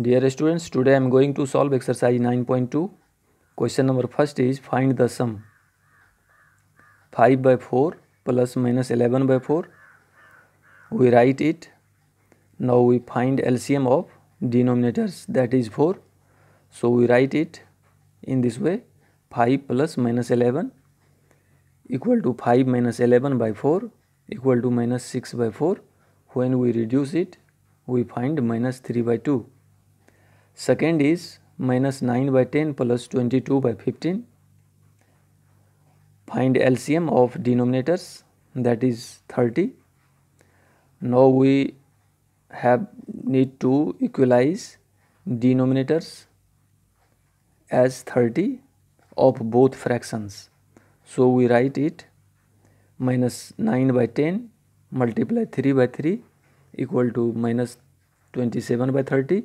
Dear students, today I am going to solve exercise 9.2. Question number first is find the sum 5 by 4 plus minus 11 by 4. We write it. Now we find LCM of denominators that is 4. So we write it in this way 5 plus minus 11 equal to 5 minus 11 by 4 equal to minus 6 by 4. When we reduce it, we find minus 3 by 2. Second is minus 9 by 10 plus 22 by 15. Find LCM of denominators that is 30. Now we have need to equalize denominators as 30 of both fractions. So we write it minus 9 by 10 multiply 3 by 3 equal to minus 27 by 30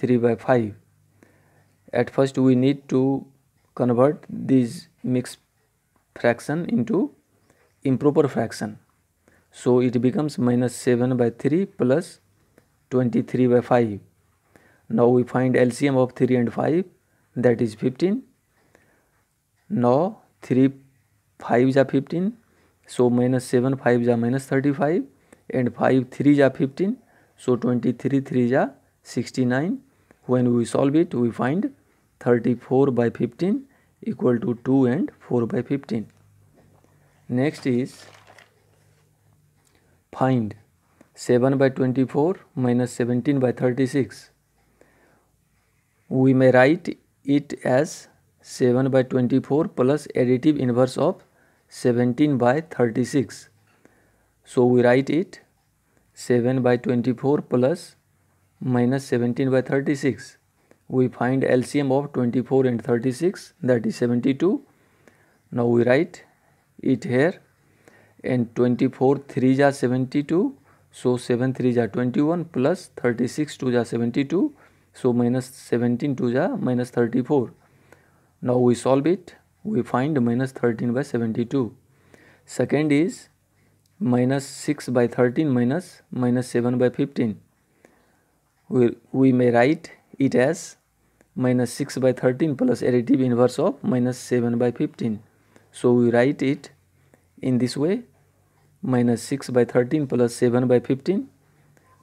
3 by 5 at first we need to convert these mixed fraction into improper fraction so it becomes minus 7 by 3 plus 23 by 5 now we find LCM of 3 and 5 that is 15 now 3 5 are 15 so minus 7 5 are minus 35 and 5 3 are 15 so 23 3 are 69 when we solve it we find 34 by 15 equal to 2 and 4 by 15 next is find 7 by 24 minus 17 by 36 we may write it as 7 by 24 plus additive inverse of 17 by 36 so we write it 7 by 24 plus minus 17 by 36 we find LCM of 24 and 36 that is 72 now we write it here and 24 three is 72 so 7 three is 21 plus 36 thirty-six two is 72 so minus 17 is are minus 34 now we solve it we find minus 13 by 72 second is minus 6 by 13 minus minus 7 by 15 we, we may write it as minus 6 by 13 plus additive inverse of minus 7 by 15. So we write it in this way minus 6 by 13 plus 7 by 15.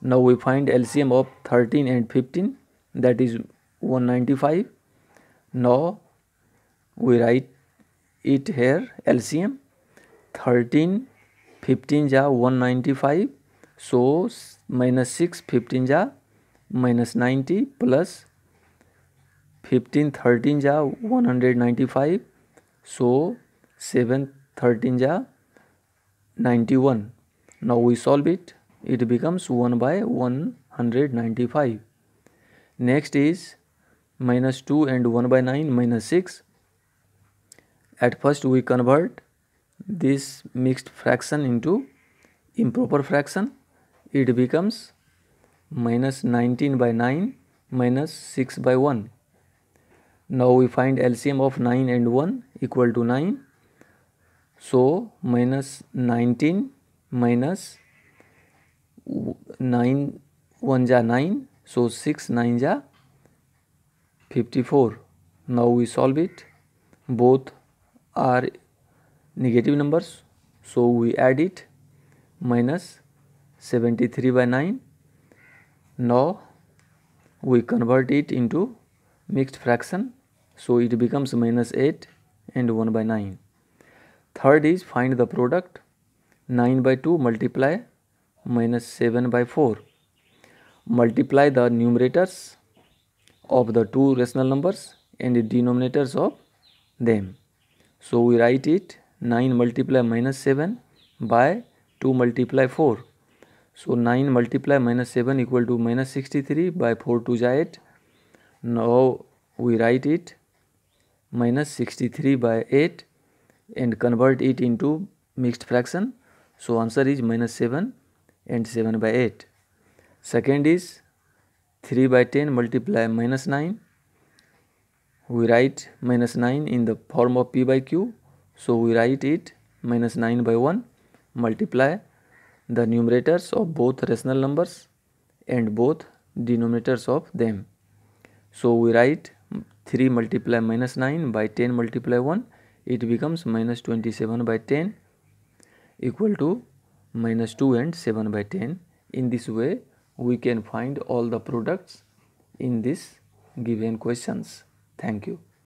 Now we find LCM of 13 and 15 that is 195. Now we write it here LCM 13 15 ja 195 so minus 6 15 ja minus 90 plus 15 13 ja 195 so 7 13 ja 91 now we solve it it becomes 1 by 195 next is minus 2 and 1 by 9 minus 6 at first we convert this mixed fraction into improper fraction it becomes minus 19 by 9 minus 6 by 1. Now we find LCM of 9 and 1 equal to 9. So minus 19 minus 9 1 ja 9 so 6 9 ja 54. Now we solve it both are negative numbers so we add it minus 73 by 9 now we convert it into mixed fraction. So it becomes minus 8 and 1 by 9. Third is find the product. 9 by 2 multiply minus 7 by 4. Multiply the numerators of the two rational numbers and the denominators of them. So we write it 9 multiply minus 7 by 2 multiply 4 so 9 multiply minus 7 equal to minus 63 by 4 to 8. Now we write it minus 63 by 8 and convert it into mixed fraction. So answer is minus 7 and 7 by 8. Second is 3 by 10 multiply minus 9. We write minus 9 in the form of p by q. So we write it minus 9 by 1 multiply the numerators of both rational numbers and both denominators of them. So we write 3 multiply minus 9 by 10 multiply 1 it becomes minus 27 by 10 equal to minus 2 and 7 by 10 in this way we can find all the products in this given questions thank you